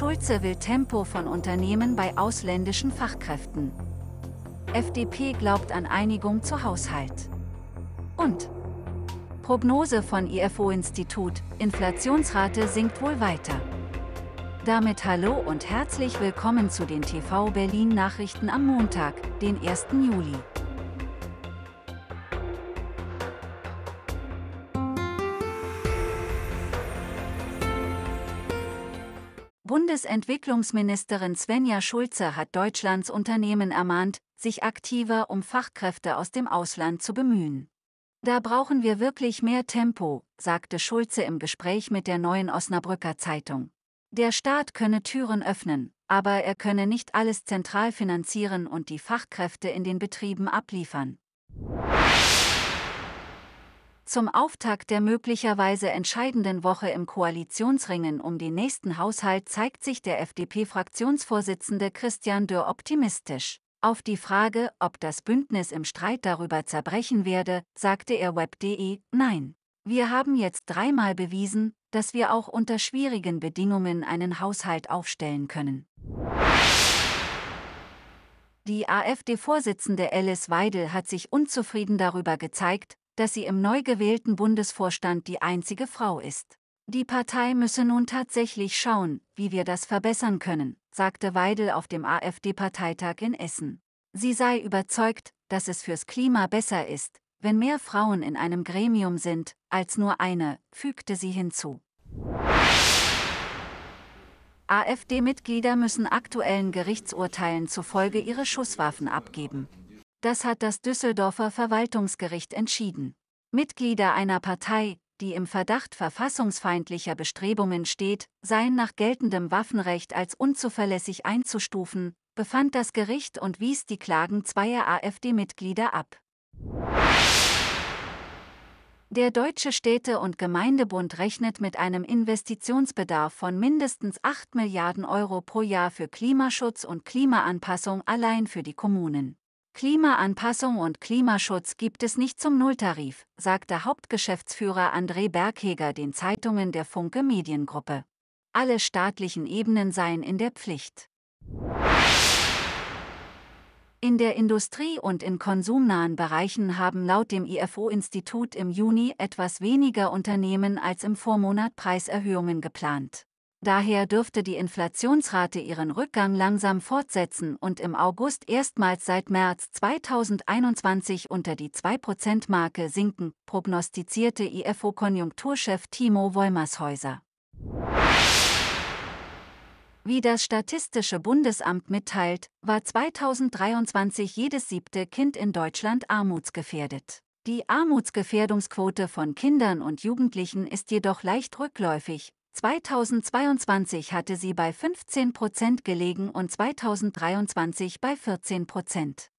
Schulze will Tempo von Unternehmen bei ausländischen Fachkräften. FDP glaubt an Einigung zu Haushalt. Und Prognose von IFO-Institut, Inflationsrate sinkt wohl weiter. Damit hallo und herzlich willkommen zu den TV Berlin Nachrichten am Montag, den 1. Juli. Bundesentwicklungsministerin Svenja Schulze hat Deutschlands Unternehmen ermahnt, sich aktiver um Fachkräfte aus dem Ausland zu bemühen. Da brauchen wir wirklich mehr Tempo, sagte Schulze im Gespräch mit der neuen Osnabrücker Zeitung. Der Staat könne Türen öffnen, aber er könne nicht alles zentral finanzieren und die Fachkräfte in den Betrieben abliefern. Zum Auftakt der möglicherweise entscheidenden Woche im Koalitionsringen um den nächsten Haushalt zeigt sich der FDP-Fraktionsvorsitzende Christian Dürr optimistisch. Auf die Frage, ob das Bündnis im Streit darüber zerbrechen werde, sagte er web.de, nein. Wir haben jetzt dreimal bewiesen, dass wir auch unter schwierigen Bedingungen einen Haushalt aufstellen können. Die AfD-Vorsitzende Alice Weidel hat sich unzufrieden darüber gezeigt, dass sie im neu gewählten Bundesvorstand die einzige Frau ist. Die Partei müsse nun tatsächlich schauen, wie wir das verbessern können, sagte Weidel auf dem AfD-Parteitag in Essen. Sie sei überzeugt, dass es fürs Klima besser ist, wenn mehr Frauen in einem Gremium sind, als nur eine, fügte sie hinzu. AfD-Mitglieder müssen aktuellen Gerichtsurteilen zufolge ihre Schusswaffen abgeben. Das hat das Düsseldorfer Verwaltungsgericht entschieden. Mitglieder einer Partei, die im Verdacht verfassungsfeindlicher Bestrebungen steht, seien nach geltendem Waffenrecht als unzuverlässig einzustufen, befand das Gericht und wies die Klagen zweier AfD-Mitglieder ab. Der Deutsche Städte- und Gemeindebund rechnet mit einem Investitionsbedarf von mindestens 8 Milliarden Euro pro Jahr für Klimaschutz und Klimaanpassung allein für die Kommunen. Klimaanpassung und Klimaschutz gibt es nicht zum Nulltarif, sagte Hauptgeschäftsführer André Bergheger den Zeitungen der Funke Mediengruppe. Alle staatlichen Ebenen seien in der Pflicht. In der Industrie und in konsumnahen Bereichen haben laut dem IFO-Institut im Juni etwas weniger Unternehmen als im Vormonat Preiserhöhungen geplant. Daher dürfte die Inflationsrate ihren Rückgang langsam fortsetzen und im August erstmals seit März 2021 unter die 2%-Marke sinken, prognostizierte IFO-Konjunkturchef Timo Wollmershäuser. Wie das Statistische Bundesamt mitteilt, war 2023 jedes siebte Kind in Deutschland armutsgefährdet. Die Armutsgefährdungsquote von Kindern und Jugendlichen ist jedoch leicht rückläufig, 2022 hatte sie bei 15 Prozent gelegen und 2023 bei 14 Prozent.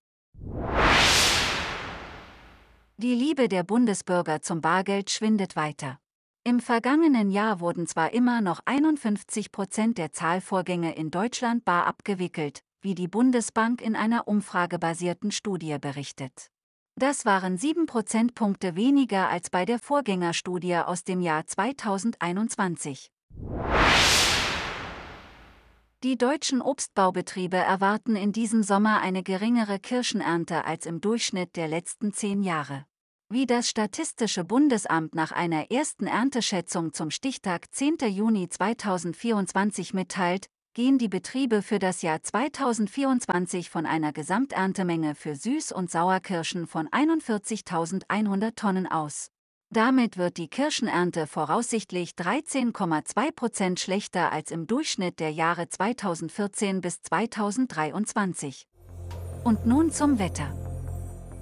Die Liebe der Bundesbürger zum Bargeld schwindet weiter. Im vergangenen Jahr wurden zwar immer noch 51 Prozent der Zahlvorgänge in Deutschland bar abgewickelt, wie die Bundesbank in einer umfragebasierten Studie berichtet. Das waren 7 Prozentpunkte weniger als bei der Vorgängerstudie aus dem Jahr 2021. Die deutschen Obstbaubetriebe erwarten in diesem Sommer eine geringere Kirschenernte als im Durchschnitt der letzten zehn Jahre. Wie das Statistische Bundesamt nach einer ersten Ernteschätzung zum Stichtag 10. Juni 2024 mitteilt, gehen die Betriebe für das Jahr 2024 von einer Gesamterntemenge für Süß- und Sauerkirschen von 41.100 Tonnen aus. Damit wird die Kirschenernte voraussichtlich 13,2 Prozent schlechter als im Durchschnitt der Jahre 2014 bis 2023. Und nun zum Wetter.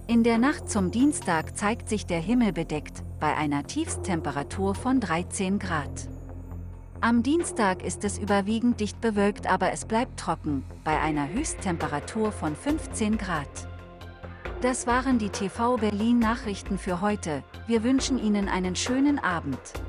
In der Nacht zum Dienstag zeigt sich der Himmel bedeckt, bei einer Tiefstemperatur von 13 Grad. Am Dienstag ist es überwiegend dicht bewölkt, aber es bleibt trocken, bei einer Höchsttemperatur von 15 Grad. Das waren die TV Berlin Nachrichten für heute. Wir wünschen Ihnen einen schönen Abend.